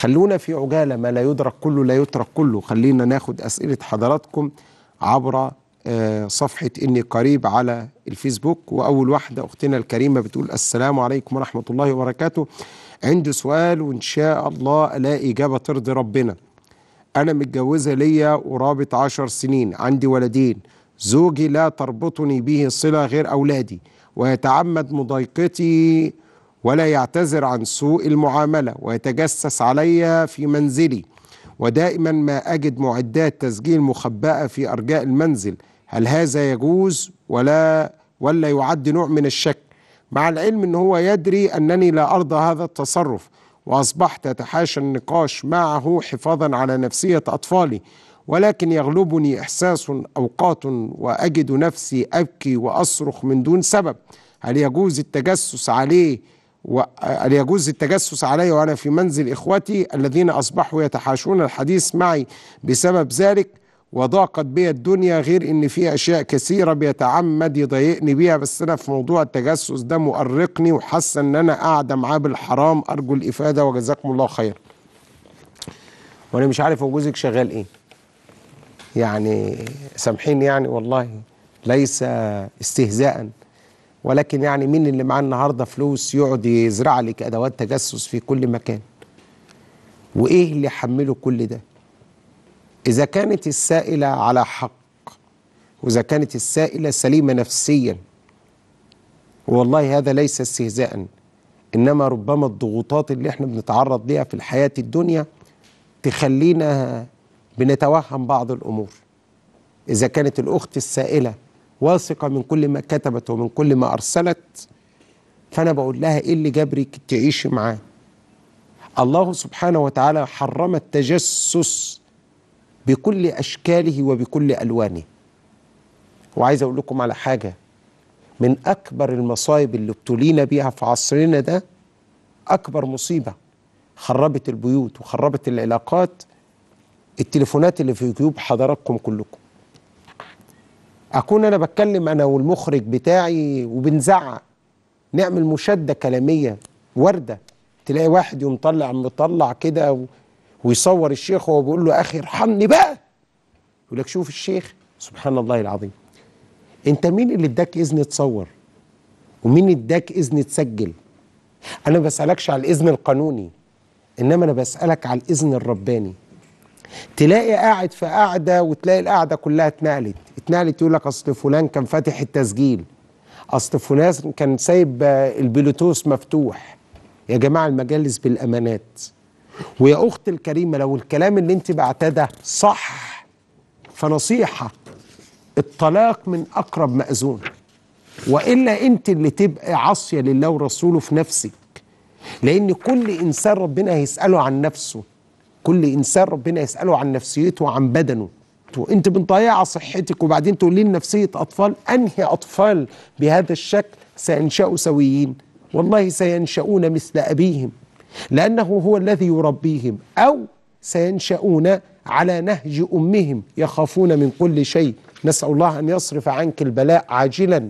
خلونا في عجالة ما لا يدرك كله لا يترك كله خلينا ناخد أسئلة حضراتكم عبر آه، صفحة إني قريب على الفيسبوك وأول واحدة أختنا الكريمة بتقول السلام عليكم ورحمة الله وبركاته عندي سؤال وإن شاء الله ألاقي إجابة ترضي ربنا أنا متجوزة ليا قرابة عشر سنين عندي ولدين زوجي لا تربطني به صلة غير أولادي ويتعمد مضايقتي ولا يعتذر عن سوء المعاملة ويتجسس علي في منزلي ودائما ما أجد معدات تسجيل مخبأة في أرجاء المنزل هل هذا يجوز ولا ولا يعد نوع من الشك مع العلم أنه هو يدري أنني لا أرضى هذا التصرف وأصبحت أتحاشى النقاش معه حفاظا على نفسية أطفالي ولكن يغلبني إحساس أوقات وأجد نفسي أبكي وأصرخ من دون سبب هل يجوز التجسس عليه وليجوز التجسس علي وأنا في منزل إخوتي الذين أصبحوا يتحاشون الحديث معي بسبب ذلك وضاقت بي الدنيا غير ان في اشياء كثيره بيتعمد يضايقني بيها بس انا في موضوع التجسس ده مؤرقني وحاسه ان انا قاعده معاه بالحرام ارجو الافاده وجزاكم الله خيرا. وانا مش عارف هو جوزك شغال ايه. يعني سامحيني يعني والله ليس استهزاء ولكن يعني مين اللي معاه النهارده فلوس يقعد يزرع لك ادوات تجسس في كل مكان وايه اللي حمله كل ده اذا كانت السائله على حق واذا كانت السائله سليمه نفسيا والله هذا ليس استهزاء انما ربما الضغوطات اللي احنا بنتعرض ليها في الحياه الدنيا تخلينا بنتوهم بعض الامور اذا كانت الاخت السائله واثقة من كل ما كتبت ومن كل ما أرسلت فأنا بقول لها إيه اللي جبرك تعيشي معاه الله سبحانه وتعالى حرم التجسس بكل أشكاله وبكل ألوانه وعايز أقول لكم على حاجة من أكبر المصايب اللي ابتلينا بيها في عصرنا ده أكبر مصيبة خربت البيوت وخربت العلاقات التليفونات اللي في جيوب حضراتكم كلكم اكون انا بتكلم انا والمخرج بتاعي وبنزعق نعمل مشاده كلاميه ورده تلاقي واحد يقوم طلع مطلع كده ويصور الشيخ وهو بيقول له اخي ارحمني بقى يقول لك شوف الشيخ سبحان الله العظيم انت مين اللي اداك اذن تصور ومين اداك اذن تسجل انا ما بسالكش على الاذن القانوني انما انا بسالك على الاذن الرباني تلاقي قاعد في قاعده وتلاقي القاعده كلها اتنقلت اتنقلت يقول لك اصل فلان كان فاتح التسجيل اصل فلان كان سايب البلوتوث مفتوح يا جماعه المجالس بالامانات ويا اخت الكريمه لو الكلام اللي انت بعته ده صح فنصيحه الطلاق من اقرب مأذون والا انت اللي تبقى عاصيه لله ورسوله في نفسك لان كل انسان ربنا هيساله عن نفسه كل انسان ربنا يساله عن نفسيته وعن بدنه انت بنضيع صحتك وبعدين تقول لي نفسيه اطفال انهي اطفال بهذا الشكل سينشأوا سويين والله سينشأون مثل ابيهم لانه هو الذي يربيهم او سينشأون على نهج امهم يخافون من كل شيء نسال الله ان يصرف عنك البلاء عاجلا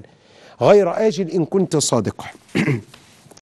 غير اجل ان كنت صادقه